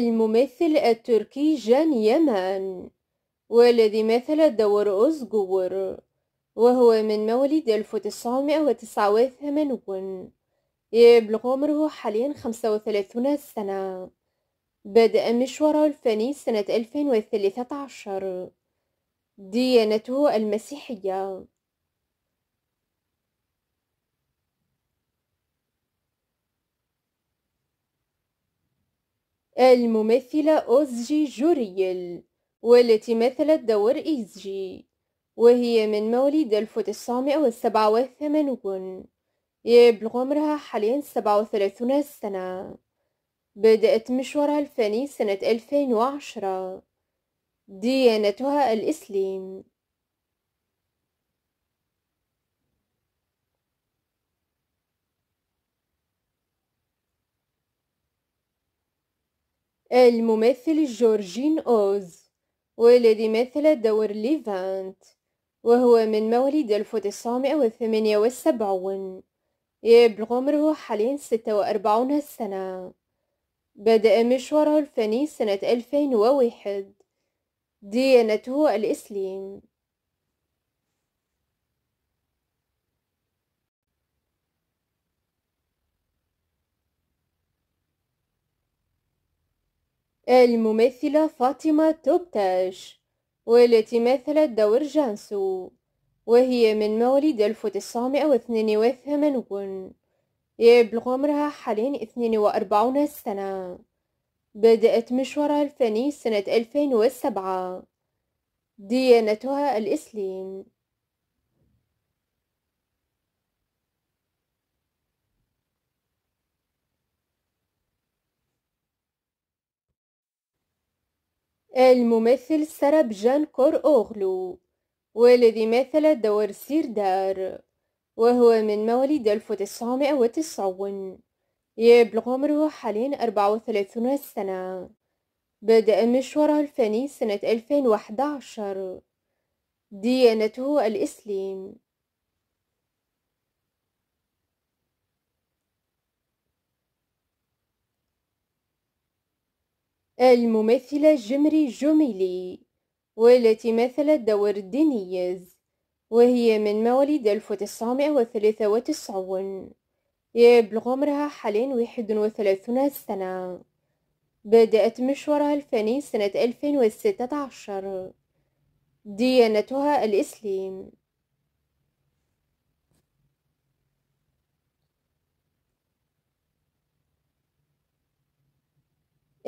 الممثل التركي جان يمان والذي مثل دور أزجور وهو من مواليد 1989 يبلغ عمره حاليا 35 سنة بدأ مشواره الفني سنة 2013 ديانته المسيحية الممثلة أوزجي جوريل والتي مثلت دور إيزجي وهي من مواليد 1987 يبلغ عمرها حاليا 37 سنة بدأت مشوارها الفني سنة 2010 ديانتها الإسلام الممثل جورجين أوز والذي مثل دور ليفانت وهو من مواليد 1978 يبلغ عمره حاليا 46 سنة بدأ مشواره الفني سنة 2001 ديانته الإسلام الممثلة فاطمة توبتاش والتي مثلت دور جانسو وهي من مواليد 1982 يبلغ عمرها حاليا 42 سنة بدأت مشوارها الفني سنة 2007 ديانتها الإسلام الممثل سرب جان كور أوغلو والذي مثل دور سيردار وهو من مواليد 1990 يبلغ عمره حاليا 34 سنة بدأ مشواره الفني سنة 2011 ديانته الإسلام الممثلة جمري جوميلي والتي مثلت دور دينيز وهي من مواليد 1993 يبلغ عمرها حاليا 31 سنة بدأت مشوارها الفني سنة 2016 ديانتها الإسلام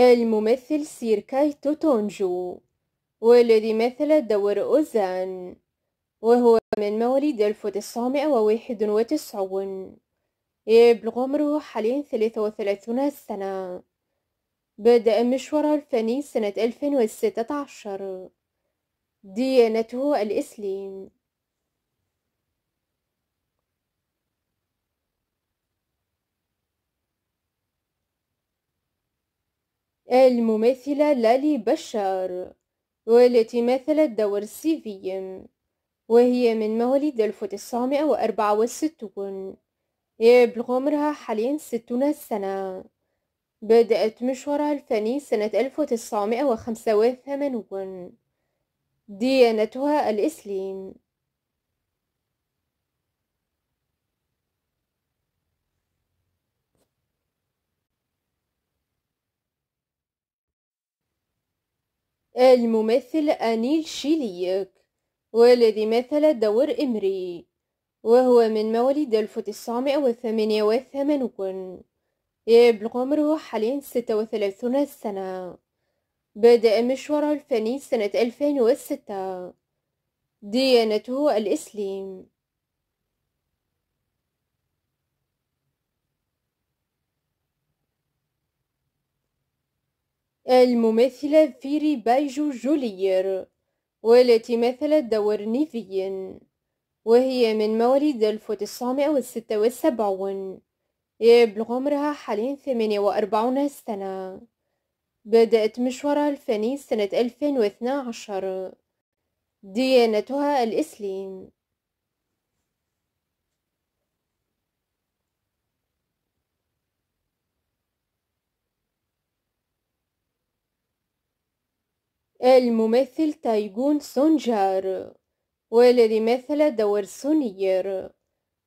الممثل سيركاي توتونجو والذي مثل دور أوزان وهو من مواليد 1991 يبلغ عمره حاليا 33 سنة بدأ مشواره الفني سنة 2016 ديانته الإسلام الممثلة لالي بشار والتي مثلت دور سيفيم وهي من مواليد 1964 يبلغ عمرها حاليا ستون سنة بدأت مشوارها الفني سنة 1985 ديانتها الإسلام الممثل أنيل شيليك والذي مثل دور إمري وهو من مواليد 1988 يبلغ عمره حاليا 36 سنة بدأ مشواره الفني سنة 2006 ديانته الإسلام الممثلة فيري بايجو جولير والتي مثلت دور نيفيين وهي من مواليد 1976 يبلغ عمرها حاليا 48 سنة بدأت مشوارها الفني سنة 2012 ديانتها الإسلام الممثل تايجون سونجار والذي مثل دور سونير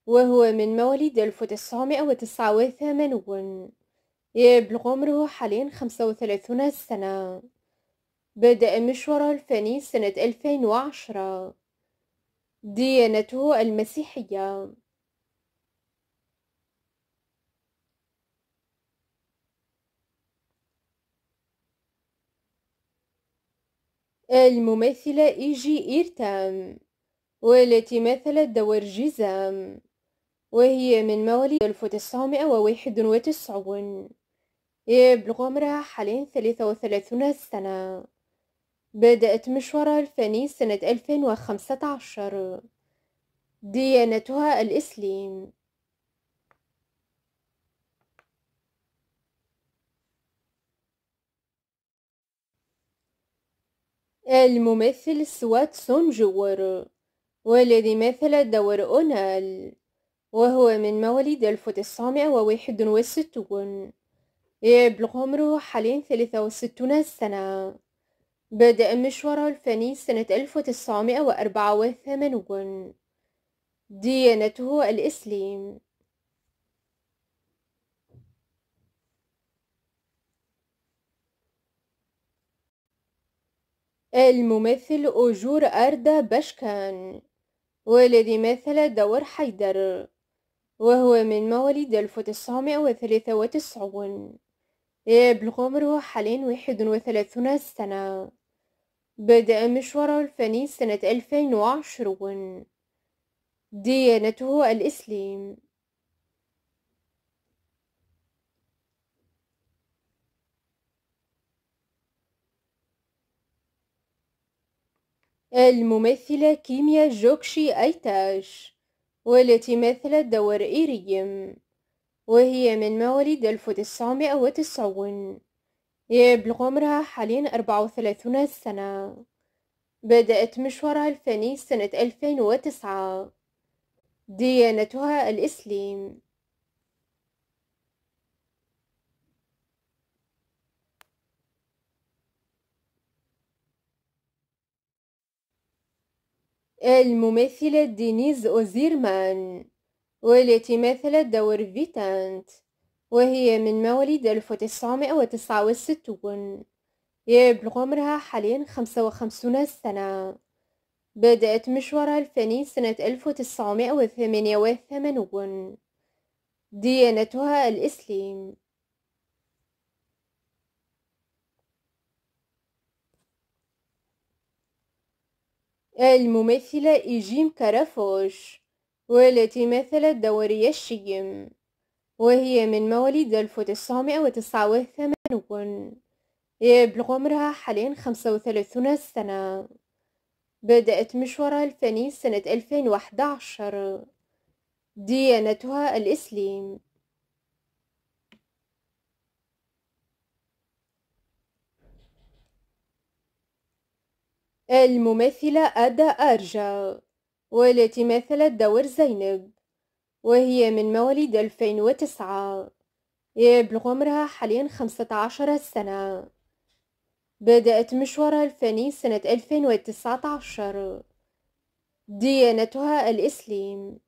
وهو من مواليد 1989 يبلغ عمره حاليا 35 سنة بدأ مشواره الفني سنة 2010 ديانته المسيحية الممثلة إيجي إيرتام والتي مثلت دور جزام وهي من مواليد 1991 يبلغ عمرها حاليا 33 سنة بدأت مشوارها الفني سنة 2015 ديانتها الإسلام الممثل سوات سونجور والذي مثل دور أونال وهو من مواليد وستون يبلغ عمره حاليا وستون سنة بدأ مشواره الفني سنة وثمانون ديانته الإسلام الممثل أجور أردا بشكان والذي مثل دور حيدر وهو من مواليد 1993 يبلغ عمره حاليا 31 سنة بدأ مشواره الفني سنة 2020 ديانته الإسلام الممثلة كيميا جوكشي أيتاش والتي مثلت دور إيريم وهي من مواليد 1990 يبلغ عمرها حاليا 34 سنة بدأت مشوارها الفني سنة 2009 ديانتها الإسلام الممثلة دينيز أوزيرمان والتي مثلت دور فيتانت وهي من مواليد 1969 يبلغ عمرها حاليا 55 سنة بدأت مشوارها الفني سنة 1988 ديانتها الإسلام الممثلة إيجيم كارافوش والتي مثلت دورية الشيم وهي من مواليد 1989 يبلغ عمرها حاليا 35 سنة بدأت مشوارها الفني سنة 2011 ديانتها الإسلام الممثلة أدا أرجا والتي مثلت دور زينب وهي من مواليد 2009 يبلغ عمرها حاليا 15 سنة بدأت مشوارها الفني سنة 2019 ديانتها الإسلام